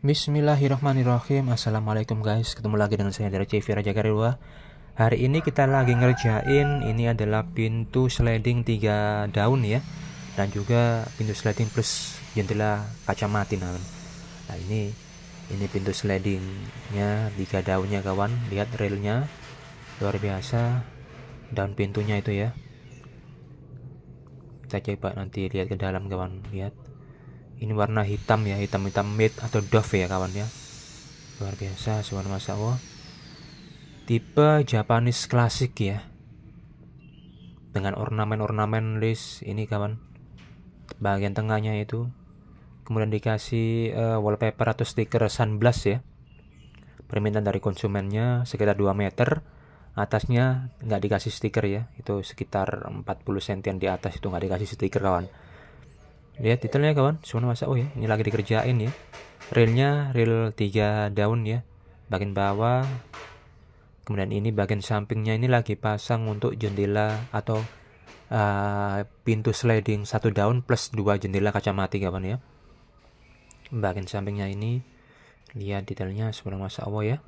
Bismillahirrahmanirrahim Assalamualaikum guys Ketemu lagi dengan saya dari CV Raja Garuda. Hari ini kita lagi ngerjain Ini adalah pintu sliding 3 daun ya Dan juga pintu sliding plus jendela kaca mati nah. nah ini Ini pintu slidingnya 3 daunnya kawan Lihat railnya Luar biasa Daun pintunya itu ya Kita coba nanti lihat ke dalam kawan Lihat ini warna hitam ya hitam-hitam mid atau dove ya kawan ya luar biasa suara masa. Allah tipe Japanese klasik ya dengan ornamen-ornamen list ini kawan bagian tengahnya itu kemudian dikasih uh, wallpaper atau stiker sunblast ya permintaan dari konsumennya sekitar 2 meter atasnya nggak dikasih stiker ya itu sekitar 40 cm di atas itu nggak dikasih stiker kawan lihat detailnya kawan semua masa oh ya ini lagi dikerjain ya reelnya reel tiga daun ya bagian bawah kemudian ini bagian sampingnya ini lagi pasang untuk jendela atau uh, pintu sliding satu daun plus dua jendela kaca mati kawan ya bagian sampingnya ini lihat detailnya semua masa oh ya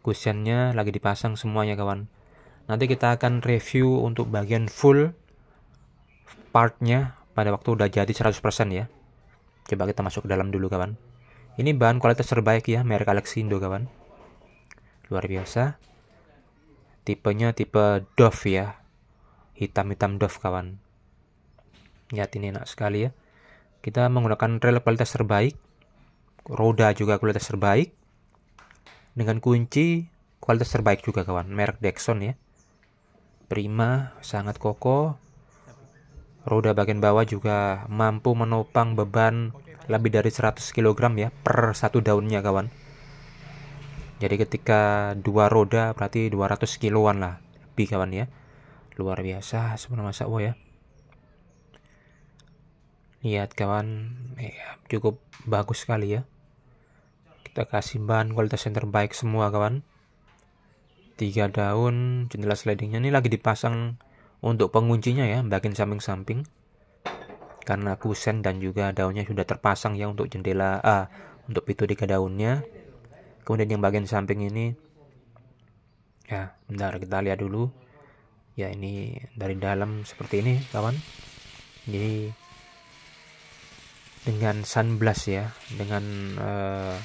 kusennya lagi dipasang semuanya kawan nanti kita akan review untuk bagian full partnya pada waktu udah jadi 100% ya. Coba kita masuk ke dalam dulu kawan. Ini bahan kualitas terbaik ya, merek Alexindo kawan. Luar biasa. Tipenya tipe Dove ya. Hitam-hitam Dove kawan. Lihat ini enak sekali ya. Kita menggunakan rel kualitas terbaik. Roda juga kualitas terbaik. Dengan kunci kualitas terbaik juga kawan. Merek Dexon ya. Prima, sangat kokoh, Roda bagian bawah juga mampu menopang beban lebih dari 100 kg ya per satu daunnya kawan. Jadi ketika dua roda berarti 200 kiloan lah lebih kawan ya. Luar biasa sebenarnya masa oh ya. Lihat kawan, ya, cukup bagus sekali ya. Kita kasih ban kualitas yang terbaik semua kawan. Tiga daun jendela slidingnya ini lagi dipasang untuk penguncinya ya, bagian samping-samping. Karena kusen dan juga daunnya sudah terpasang ya untuk jendela A, ah, untuk pintu tiga daunnya. Kemudian yang bagian samping ini ya, bentar kita lihat dulu. Ya ini dari dalam seperti ini, kawan. Jadi dengan sunblast ya, dengan uh,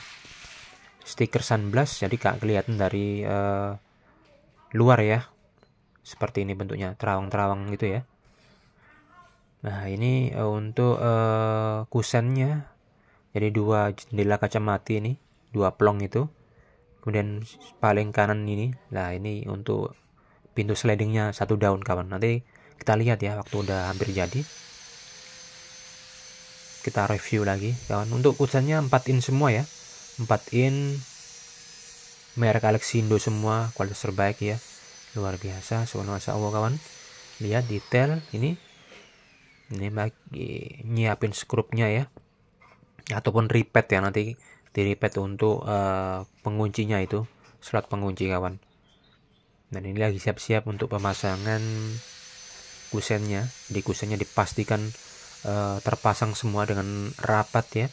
stiker sunblast jadi kak kelihatan dari uh, luar ya seperti ini bentuknya terawang-terawang gitu ya nah ini uh, untuk uh, kusennya jadi dua jendela kaca mati ini dua plong itu kemudian paling kanan ini nah ini untuk pintu slidingnya satu daun kawan nanti kita lihat ya waktu udah hampir jadi kita review lagi kawan untuk kusennya 4 in semua ya 4 in merek Alexindo semua kualitas terbaik ya luar biasa masya Allah kawan lihat detail ini ini bagi nyiapin skrupnya ya ataupun repeat ya nanti di repeat untuk uh, penguncinya itu slot pengunci kawan dan ini lagi siap-siap untuk pemasangan kusennya di kusennya dipastikan uh, terpasang semua dengan rapat ya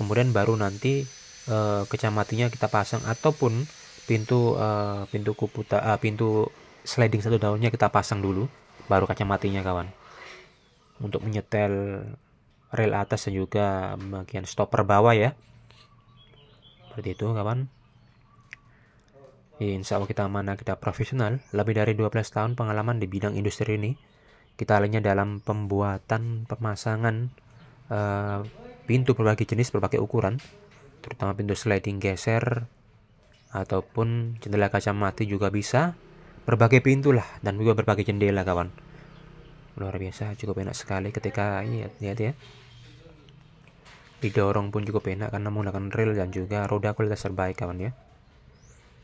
kemudian baru nanti uh, kecamatinya kita pasang ataupun pintu uh, pintu kuputa uh, pintu sliding satu daunnya kita pasang dulu baru kaca matinya kawan untuk menyetel rel atas dan juga bagian stopper bawah ya seperti itu kawan Insya Allah kita mana kita profesional lebih dari 12 tahun pengalaman di bidang industri ini kita lainnya dalam pembuatan pemasangan uh, pintu berbagai jenis berbagai ukuran terutama pintu sliding geser ataupun jendela kaca mati juga bisa berbagai pintu lah dan juga berbagai jendela kawan luar biasa cukup enak sekali ketika ini lihat ya didorong pun cukup enak karena menggunakan rel dan juga roda kualitas terbaik kawan ya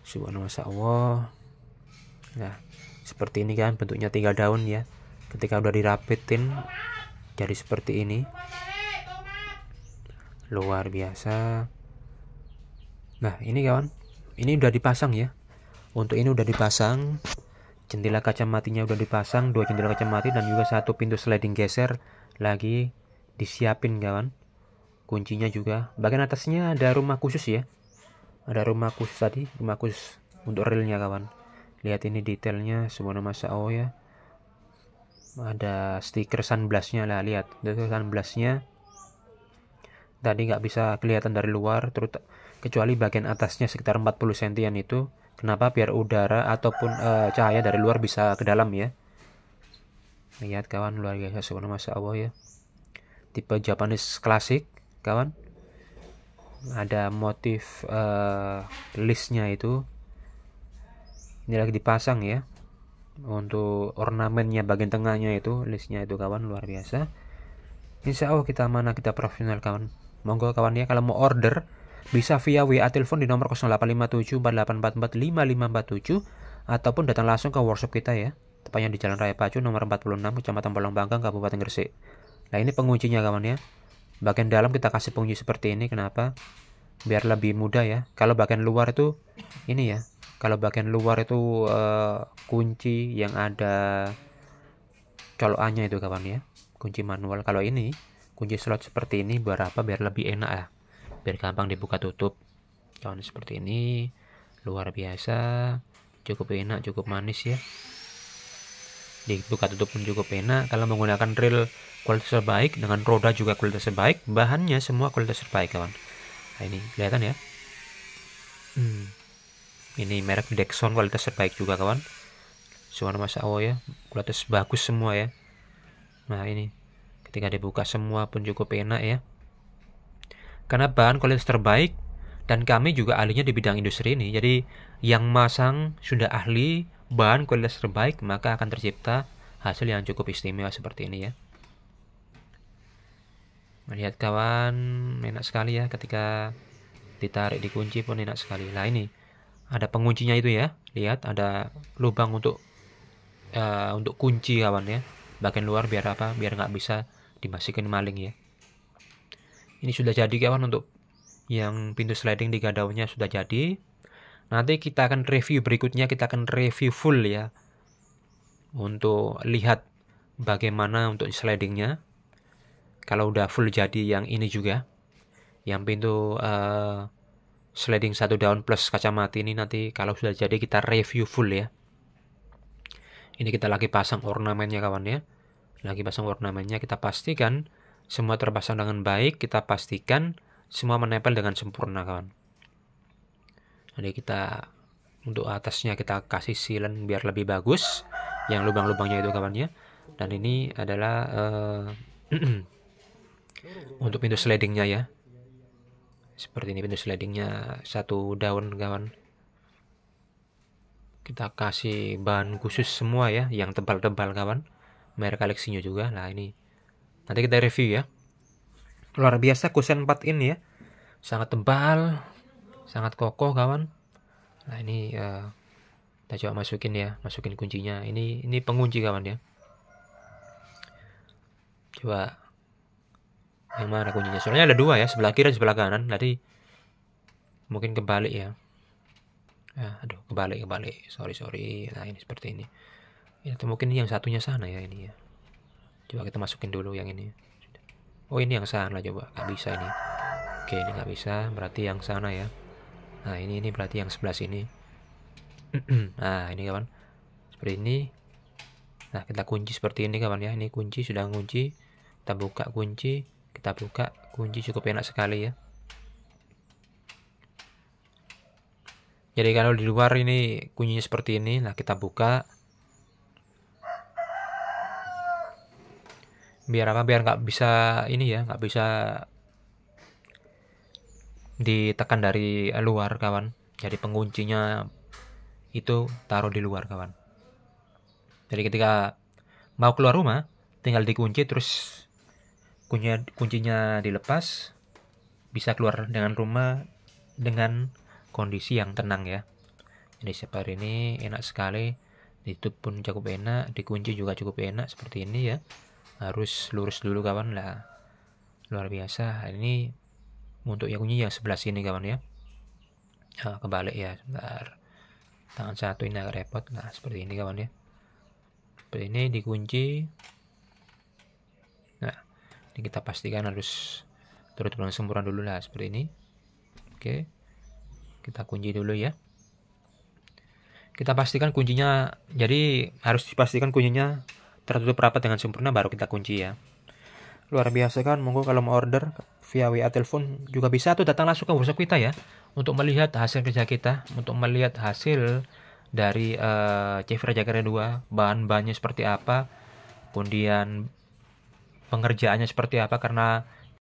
subhanallah Allah nah seperti ini kan bentuknya tiga daun ya ketika udah dirapetin jadi seperti ini luar biasa nah ini kawan ini udah dipasang ya untuk ini udah dipasang jendela kaca matinya udah dipasang dua jendela kaca mati dan juga satu pintu sliding geser lagi disiapin kawan kuncinya juga bagian atasnya ada rumah khusus ya ada rumah khusus tadi rumah khusus untuk realnya kawan lihat ini detailnya semuanya masa oh ya ada stiker sunblastnya lah lihat itu sunblastnya tadi nggak bisa kelihatan dari luar terus kecuali bagian atasnya sekitar 40 cm itu Kenapa biar udara ataupun uh, cahaya dari luar bisa ke dalam ya? Lihat kawan luar biasa sebenarnya masya Allah ya. Tipe Japanese klasik kawan. Ada motif uh, listnya itu. Ini lagi dipasang ya. Untuk ornamennya bagian tengahnya itu listnya itu kawan luar biasa. Insya Allah kita mana kita profesional kawan. Monggo kawan ya kalau mau order bisa via WA telepon di nomor 0857 4844 ataupun datang langsung ke workshop kita ya tepatnya di Jalan Raya Pacu nomor 46 Kecamatan Banggang Kabupaten Gresik nah ini penguncinya kawan ya bagian dalam kita kasih pengunci seperti ini kenapa biar lebih mudah ya kalau bagian luar itu ini ya kalau bagian luar itu uh, kunci yang ada colokannya itu kawan ya kunci manual kalau ini kunci slot seperti ini buat apa biar lebih enak ya biar gampang dibuka tutup cawan seperti ini luar biasa cukup enak cukup manis ya dibuka tutup pun cukup enak kalau menggunakan reel kualitas terbaik dengan roda juga kualitas terbaik bahannya semua kualitas terbaik kawan nah, ini kelihatan ya hmm. ini merek Dexon kualitas terbaik juga kawan suara masa awal oh ya kualitas bagus semua ya nah ini ketika dibuka semua pun cukup enak ya karena bahan kualitas terbaik dan kami juga ahlinya di bidang industri ini. Jadi yang masang sudah ahli bahan kualitas terbaik maka akan tercipta hasil yang cukup istimewa seperti ini ya. Melihat kawan enak sekali ya ketika ditarik dikunci pun enak sekali. Nah ini ada penguncinya itu ya. Lihat ada lubang untuk uh, untuk kunci kawan ya. Bagian luar biar apa? Biar nggak bisa dimasukin maling ya ini sudah jadi kawan untuk yang pintu sliding tiga daunnya sudah jadi nanti kita akan review berikutnya kita akan review full ya untuk lihat bagaimana untuk slidingnya kalau udah full jadi yang ini juga yang pintu uh, sliding satu daun plus kacamata ini nanti kalau sudah jadi kita review full ya ini kita lagi pasang ornamennya kawan ya lagi pasang ornamennya kita pastikan semua terpasang dengan baik, kita pastikan semua menempel dengan sempurna kawan. Jadi kita untuk atasnya kita kasih silen biar lebih bagus yang lubang-lubangnya itu kawannya. Dan ini adalah uh, untuk pintu slidingnya ya. Seperti ini pintu slidingnya satu daun kawan kita kasih bahan khusus semua ya yang tebal-tebal kawan merek Alexinyo juga nah ini Nanti kita review ya. Luar biasa kusen 4 ini ya. Sangat tebal, sangat kokoh kawan. Nah, ini uh, kita coba masukin ya, masukin kuncinya. Ini ini pengunci kawan ya. Coba yang mana kuncinya? Soalnya ada dua ya, sebelah kiri dan sebelah kanan. Tadi mungkin kebalik ya. Ah, aduh, kebalik kebalik. Sorry sorry. Nah ini seperti ini. Ya, atau mungkin yang satunya sana ya ini ya coba kita masukin dulu yang ini oh ini yang sana coba nggak bisa ini oke ini nggak bisa berarti yang sana ya nah ini ini berarti yang sebelah sini nah ini kawan seperti ini nah kita kunci seperti ini kawan ya ini kunci sudah kunci kita buka kunci kita buka kunci cukup enak sekali ya jadi kalau di luar ini kuncinya seperti ini nah kita buka biar apa biar nggak bisa ini ya nggak bisa ditekan dari luar kawan jadi penguncinya itu taruh di luar kawan jadi ketika mau keluar rumah tinggal dikunci terus kuncinya kuncinya dilepas bisa keluar dengan rumah dengan kondisi yang tenang ya jadi setiap ini enak sekali ditutup pun cukup enak dikunci juga cukup enak seperti ini ya harus lurus dulu kawan lah luar biasa ini untuk yang yang sebelah sini kawan ya nah, kebalik ya sebentar tangan satu ini agak repot nah seperti ini kawan ya seperti ini dikunci nah ini kita pastikan harus turut bulan sempurna dulu lah seperti ini oke kita kunci dulu ya kita pastikan kuncinya jadi harus dipastikan kuncinya tertutup rapat dengan sempurna baru kita kunci ya luar biasa kan monggo kalau mau order via WA telepon juga bisa tuh datang langsung ke bursa kita ya untuk melihat hasil kerja kita untuk melihat hasil dari uh, eh, Chevrolet Jakarta 2 bahan-bahannya seperti apa kemudian pengerjaannya seperti apa karena